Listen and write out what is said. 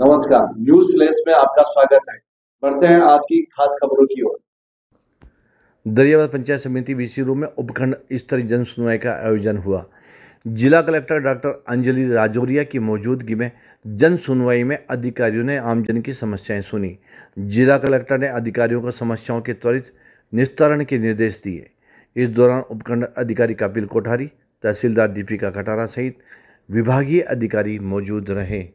नमस्कार news flash में आपका स्वागत है बढ़ते हैं आज की खास खबरों की ओर दरियाबाद पंचायत समिति बीसी रूम में उपखंड स्तरीय जन सुनवाई का आयोजन हुआ जिला कलेक्टर डॉक्टर अंजलि राजौरिया की मौजूदगी में जन सुनवाई में अधिकारियों ने आमजन की समस्याएं सुनी जिला कलेक्टर ने अधिकारियों को समस्याओं के त्वरित निस्तारण के निर्देश दिए इस दौरान उपखंड अधिकारी कपिल कोठारी तहसीलदार दीपिका कटारा सहित विभागीय अधिकारी मौजूद रहे